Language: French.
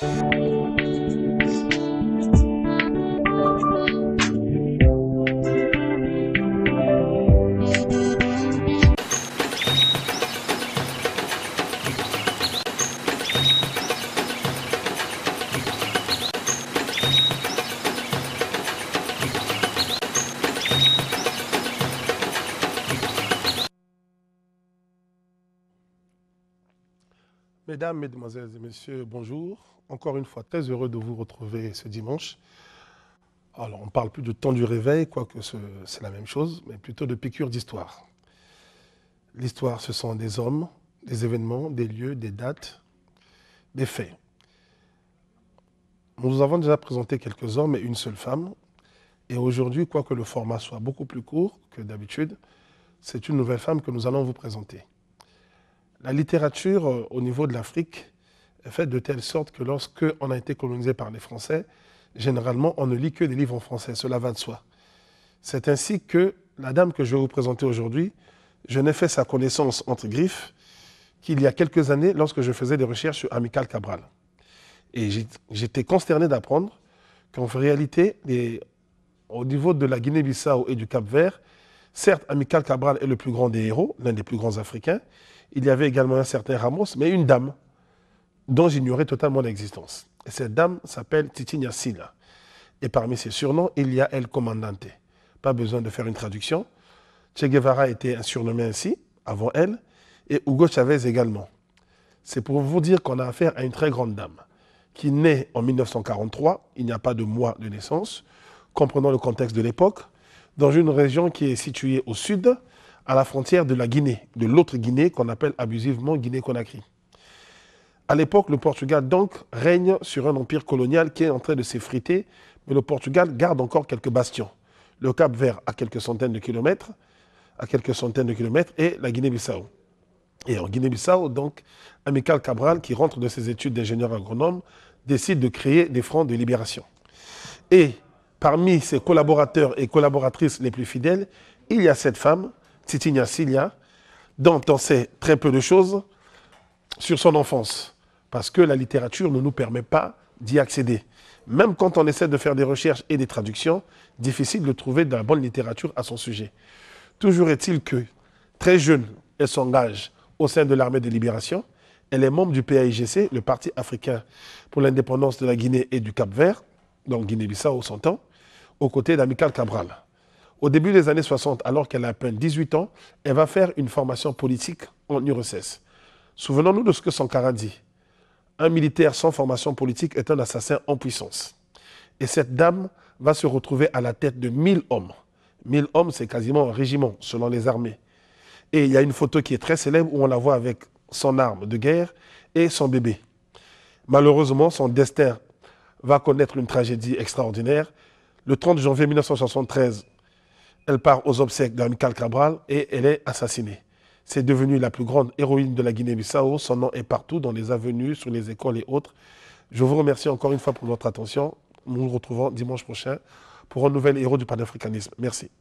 Thank you. Mesdames, Mesdemoiselles et Messieurs, bonjour. Encore une fois, très heureux de vous retrouver ce dimanche. Alors, on ne parle plus de temps du réveil, quoique c'est la même chose, mais plutôt de piqûres d'histoire. L'histoire, ce sont des hommes, des événements, des lieux, des dates, des faits. Nous avons déjà présenté quelques hommes et une seule femme. Et aujourd'hui, quoique le format soit beaucoup plus court que d'habitude, c'est une nouvelle femme que nous allons vous présenter. La littérature euh, au niveau de l'Afrique est faite de telle sorte que lorsque on a été colonisé par les Français, généralement on ne lit que des livres en français, cela va de soi. C'est ainsi que la dame que je vais vous présenter aujourd'hui, je n'ai fait sa connaissance entre griffes qu'il y a quelques années lorsque je faisais des recherches sur Amical Cabral. Et j'étais consterné d'apprendre qu'en réalité, au niveau de la Guinée-Bissau et du Cap-Vert, certes, Amical Cabral est le plus grand des héros, l'un des plus grands africains, il y avait également un certain Ramos, mais une dame dont j'ignorais totalement l'existence. Et cette dame s'appelle Titina Silla. Et parmi ses surnoms, il y a El Comandante. Pas besoin de faire une traduction. Che Guevara était surnommé ainsi, avant elle, et Hugo Chavez également. C'est pour vous dire qu'on a affaire à une très grande dame, qui naît en 1943, il n'y a pas de mois de naissance, comprenant le contexte de l'époque, dans une région qui est située au sud, à la frontière de la Guinée, de l'autre Guinée qu'on appelle abusivement Guinée-Conakry. À l'époque, le Portugal donc règne sur un empire colonial qui est en train de s'effriter, mais le Portugal garde encore quelques bastions. Le Cap Vert à quelques centaines de kilomètres, à quelques centaines de kilomètres, et la Guinée-Bissau. Et en Guinée-Bissau, donc, Amical Cabral, qui rentre de ses études d'ingénieur agronome, décide de créer des fronts de libération. Et parmi ses collaborateurs et collaboratrices les plus fidèles, il y a cette femme Titinia Cilia, dont on sait très peu de choses sur son enfance, parce que la littérature ne nous permet pas d'y accéder. Même quand on essaie de faire des recherches et des traductions, difficile de trouver de la bonne littérature à son sujet. Toujours est-il que, très jeune, elle s'engage au sein de l'armée de libération. Elle est membre du PAIGC, le Parti africain pour l'indépendance de la Guinée et du Cap-Vert, donc Guinée-Bissau au 100 ans, aux côtés d'Amical Cabral. Au début des années 60, alors qu'elle a à peine 18 ans, elle va faire une formation politique en URSS. Souvenons-nous de ce que Sankara dit. Un militaire sans formation politique est un assassin en puissance. Et cette dame va se retrouver à la tête de 1000 hommes. 1000 hommes, c'est quasiment un régiment, selon les armées. Et il y a une photo qui est très célèbre où on la voit avec son arme de guerre et son bébé. Malheureusement, son destin va connaître une tragédie extraordinaire. Le 30 janvier 1973, elle part aux obsèques d'Amical Cabral et elle est assassinée. C'est devenue la plus grande héroïne de la Guinée-Bissau. Son nom est partout, dans les avenues, sur les écoles et autres. Je vous remercie encore une fois pour votre attention. Nous nous retrouvons dimanche prochain pour un nouvel héros du panafricanisme. Merci.